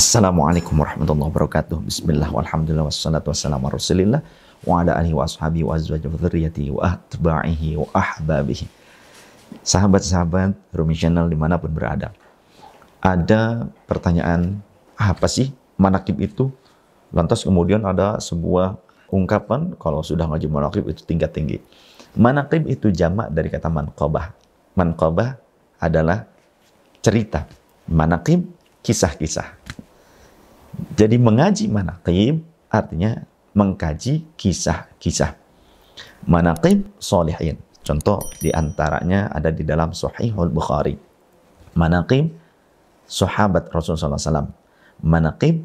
Assalamualaikum warahmatullahi wabarakatuh. Bismillah walhamdulillah wassalatu wassalamu ala rasulillah wa ala alihi wa ashabihi wa azwaji wa dzurriyyatihi wa atba'ihi wa ahbabihi. Sahabat-sahabat Rumi Channel dimanapun berada. Ada pertanyaan, apa sih manakib itu? Lantas kemudian ada sebuah ungkapan kalau sudah ngaji manakib itu tingkat tinggi. Manakib itu jamak dari kata manqabah. Manqabah adalah cerita. Manakib kisah-kisah jadi mengaji manaqib artinya mengkaji kisah-kisah. Manaqib solehin. Contoh diantaranya ada di dalam Sahihul Bukhari. Manaqib sahabat Rasulullah SAW. Manaqib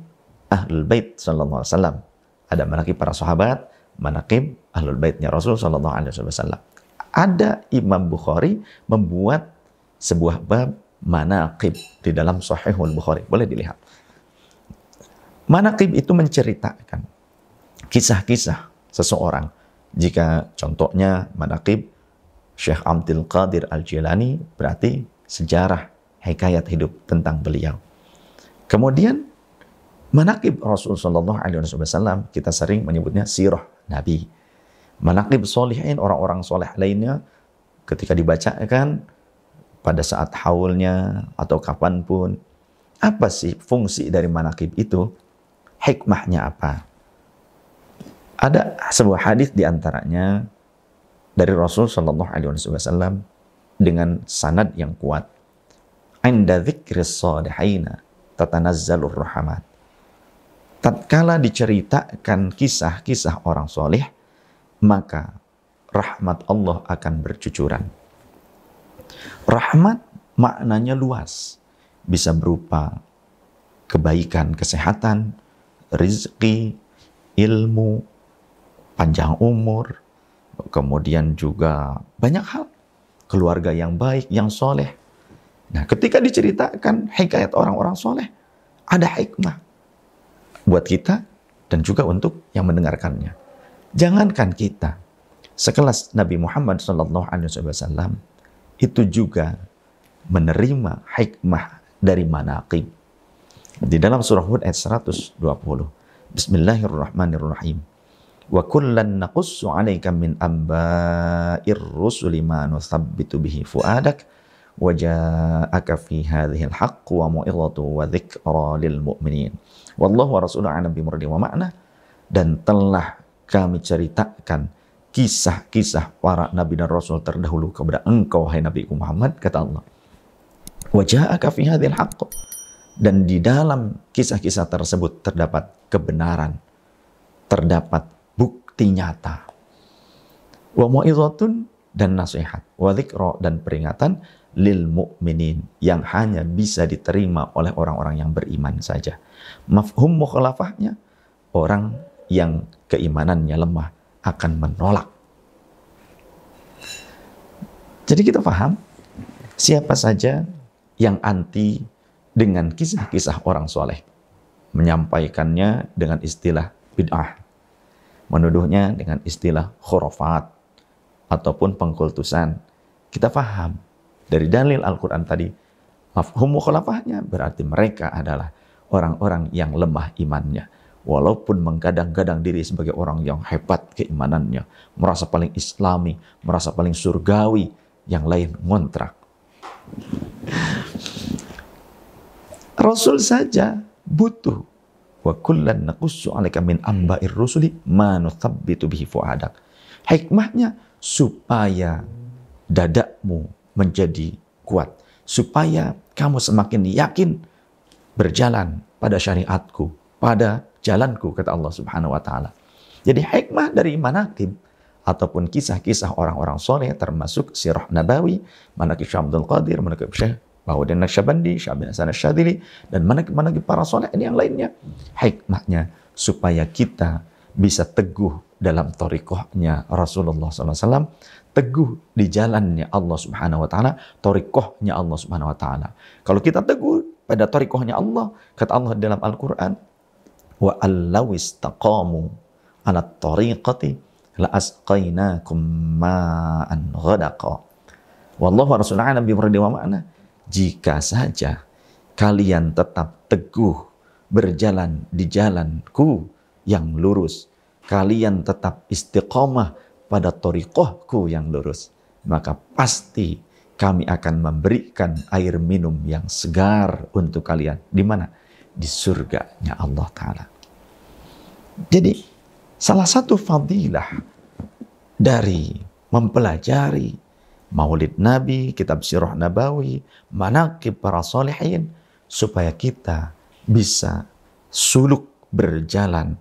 Ahlul Bait saw Ada manaqib para sahabat, manaqib Ahlul Baitnya Rasul saw Ada Imam Bukhari membuat sebuah bab manaqib di dalam Sahihul Bukhari. Boleh dilihat. Manakib itu menceritakan kisah-kisah seseorang. Jika contohnya manakib Syekh Amtil Qadir Al-Jilani berarti sejarah hikayat hidup tentang beliau. Kemudian manakib Rasul SAW Alaihi Wasallam kita sering menyebutnya sirah Nabi. Manakib solihin orang-orang soleh lainnya ketika dibacakan pada saat haulnya atau kapanpun apa sih fungsi dari manakib itu hikmahnya apa. Ada sebuah hadis di antaranya dari Rasul Shallallahu Alaihi Wasallam dengan sanad yang kuat. Anda dzikir salihina tatanazzalur rahmat. Tatkala diceritakan kisah-kisah orang soleh, maka rahmat Allah akan bercucuran. Rahmat maknanya luas, bisa berupa kebaikan, kesehatan, rizki, ilmu, panjang umur, kemudian juga banyak hal. Keluarga yang baik, yang soleh. Nah, ketika diceritakan hikayat orang-orang soleh, ada hikmah buat kita dan juga untuk yang mendengarkannya. Jangankan kita, sekelas Nabi Muhammad SAW itu juga menerima hikmah dari manaqib di dalam surah Hud ayat 120. Bismillahirrahmanirrahim. Wa kullan naqussu 'alaika min amba'ir rusuli ma nusabbitu bihi fu'adak wa ja'aka fi hadhihi al-haqq wa mu'izatu wa dhikra lil mu'minin. Wallahu wa rasuluhu a'lam bi wa ma'na dan telah kami ceritakan kisah-kisah para nabi dan rasul terdahulu kepada engkau hai Nabi Muhammad kata Allah. Wa ja'aka fi hadhihi al-haqq dan di dalam kisah-kisah tersebut terdapat kebenaran, terdapat bukti nyata. Wa dan nasihat, wa dan peringatan lil mu'minin yang hanya bisa diterima oleh orang-orang yang beriman saja. Mafhum mukhalafahnya orang yang keimanannya lemah akan menolak. Jadi kita paham siapa saja yang anti dengan kisah-kisah orang soleh. Menyampaikannya dengan istilah bid'ah. Menuduhnya dengan istilah khurafat ataupun pengkultusan. Kita paham dari dalil Al-Quran tadi, mafhum khulafahnya berarti mereka adalah orang-orang yang lemah imannya. Walaupun menggadang-gadang diri sebagai orang yang hebat keimanannya, merasa paling islami, merasa paling surgawi, yang lain ngontrak. Rasul saja butuh. Wa kullan naqussu alaika min amba'ir rusuli ma nuthabbitu bihi fuadak. Hikmahnya supaya dadamu menjadi kuat, supaya kamu semakin yakin berjalan pada syariatku, pada jalanku kata Allah Subhanahu wa taala. Jadi hikmah dari manakib ataupun kisah-kisah orang-orang soleh termasuk sirah nabawi, manakib Syamdul Qadir, manakib Syekh Bahauddin Naqsyabandi, Syabi Hasan Syadili, dan mana-mana manhaj para soleh ini yang lainnya. Hikmahnya supaya kita bisa teguh dalam torikohnya Rasulullah SAW, teguh di jalannya Allah Subhanahu Wa Taala, torikohnya Allah Subhanahu Wa Taala. Kalau kita teguh pada torikohnya Allah, kata Allah dalam Al Quran, wa allawis taqamu ala tariqati la asqainakum ma'an ghadaqa. Wallahu wa rasulana bi wa ma'na jika saja kalian tetap teguh berjalan di jalanku yang lurus. Kalian tetap istiqomah pada torikohku yang lurus. Maka pasti kami akan memberikan air minum yang segar untuk kalian. Di mana? Di surganya Allah Ta'ala. Jadi salah satu fadilah dari mempelajari Maulid Nabi, Kitab Sirah Nabawi, Manakib para solehin, supaya kita bisa suluk berjalan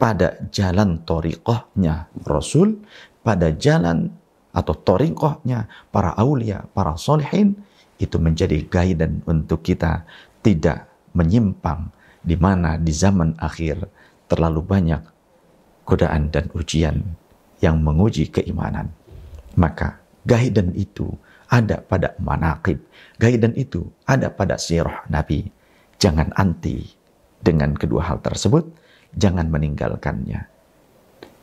pada jalan toriqohnya Rasul, pada jalan atau toriqohnya para aulia, para solehin, itu menjadi guidance untuk kita tidak menyimpang di mana di zaman akhir terlalu banyak godaan dan ujian yang menguji keimanan. Maka Guidance itu ada pada manakib. Guidance itu ada pada sirah Nabi. Jangan anti dengan kedua hal tersebut. Jangan meninggalkannya.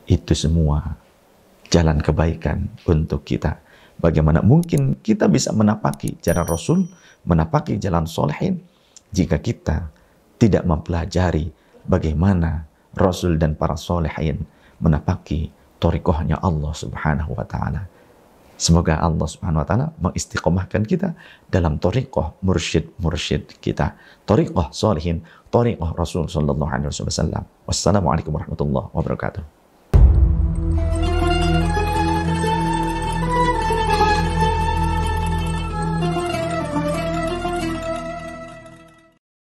Itu semua jalan kebaikan untuk kita. Bagaimana mungkin kita bisa menapaki jalan Rasul, menapaki jalan solehin, jika kita tidak mempelajari bagaimana Rasul dan para solehin menapaki torikohnya Allah subhanahu wa ta'ala. Semoga Allah Subhanahu wa taala mengistiqomahkan kita dalam thariqah mursyid-mursyid kita, thariqah salihin, thariqah Rasul sallallahu alaihi wasallam. Wassalamualaikum warahmatullahi wabarakatuh.